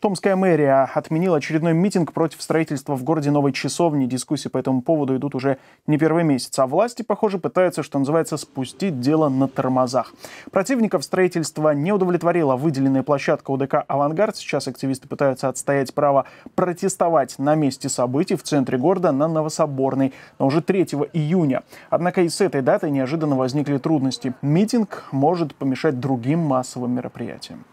Томская мэрия отменила очередной митинг против строительства в городе новой часовни. Дискуссии по этому поводу идут уже не первый месяц. А власти, похоже, пытаются, что называется, спустить дело на тормозах. Противников строительства не удовлетворила выделенная площадка УДК «Авангард». Сейчас активисты пытаются отстоять право протестовать на месте событий в центре города на Новособорной, но уже 3 июня. Однако и с этой датой неожиданно возникли трудности. Митинг может помешать другим массовым мероприятиям.